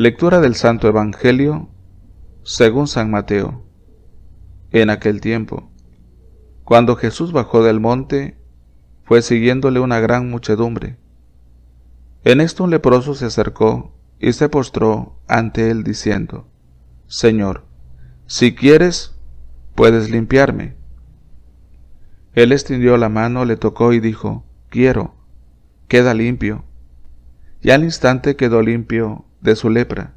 Lectura del Santo Evangelio según San Mateo. En aquel tiempo, cuando Jesús bajó del monte, fue siguiéndole una gran muchedumbre. En esto un leproso se acercó y se postró ante él diciendo, Señor, si quieres, puedes limpiarme. Él extendió la mano, le tocó y dijo, Quiero, queda limpio. Y al instante quedó limpio de su lepra.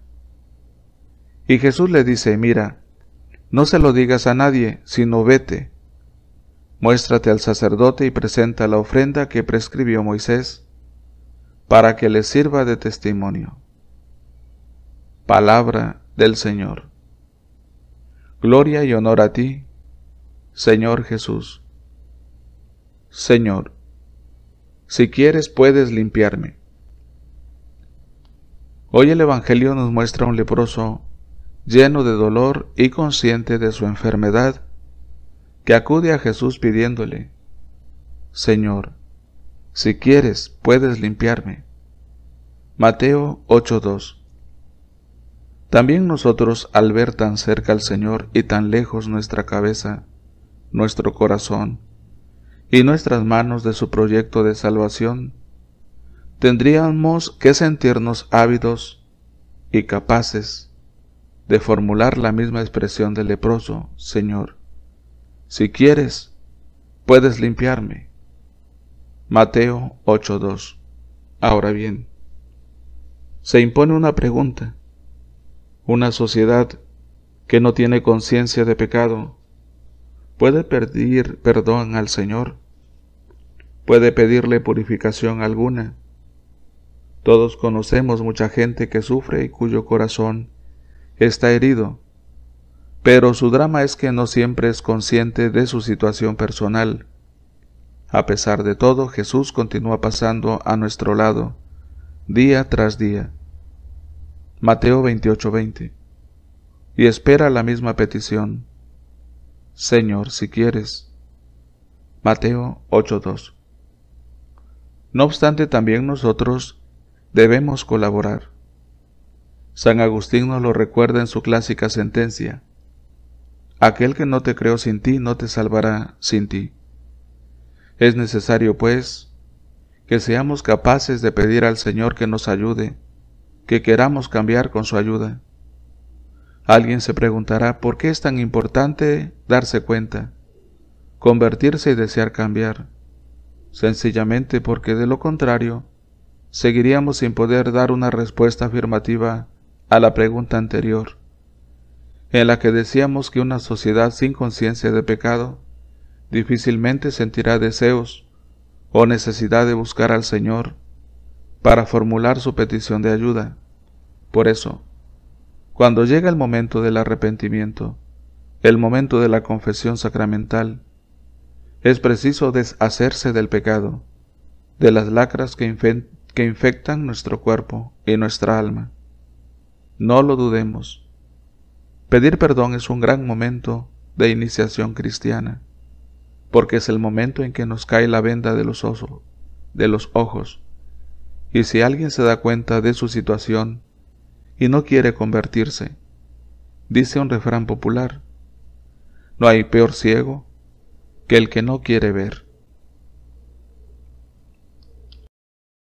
Y Jesús le dice, mira, no se lo digas a nadie, sino vete. Muéstrate al sacerdote y presenta la ofrenda que prescribió Moisés, para que le sirva de testimonio. Palabra del Señor. Gloria y honor a ti, Señor Jesús. Señor, si quieres puedes limpiarme. Hoy el Evangelio nos muestra a un leproso lleno de dolor y consciente de su enfermedad, que acude a Jesús pidiéndole, Señor, si quieres, puedes limpiarme. Mateo 8:2 También nosotros, al ver tan cerca al Señor y tan lejos nuestra cabeza, nuestro corazón y nuestras manos de su proyecto de salvación, tendríamos que sentirnos ávidos y capaces de formular la misma expresión del leproso, Señor, si quieres, puedes limpiarme. Mateo 8.2. Ahora bien, se impone una pregunta. Una sociedad que no tiene conciencia de pecado puede pedir perdón al Señor, puede pedirle purificación alguna, todos conocemos mucha gente que sufre y cuyo corazón está herido, pero su drama es que no siempre es consciente de su situación personal. A pesar de todo, Jesús continúa pasando a nuestro lado, día tras día. Mateo 28:20 Y espera la misma petición. Señor, si quieres. Mateo 8:2 No obstante, también nosotros debemos colaborar. San Agustín nos lo recuerda en su clásica sentencia. Aquel que no te creó sin ti no te salvará sin ti. Es necesario, pues, que seamos capaces de pedir al Señor que nos ayude, que queramos cambiar con su ayuda. Alguien se preguntará por qué es tan importante darse cuenta, convertirse y desear cambiar. Sencillamente porque de lo contrario, seguiríamos sin poder dar una respuesta afirmativa a la pregunta anterior, en la que decíamos que una sociedad sin conciencia de pecado difícilmente sentirá deseos o necesidad de buscar al Señor para formular su petición de ayuda. Por eso, cuando llega el momento del arrepentimiento, el momento de la confesión sacramental, es preciso deshacerse del pecado, de las lacras que que infectan nuestro cuerpo y nuestra alma. No lo dudemos. Pedir perdón es un gran momento de iniciación cristiana, porque es el momento en que nos cae la venda de los, de los ojos, y si alguien se da cuenta de su situación y no quiere convertirse, dice un refrán popular, no hay peor ciego que el que no quiere ver.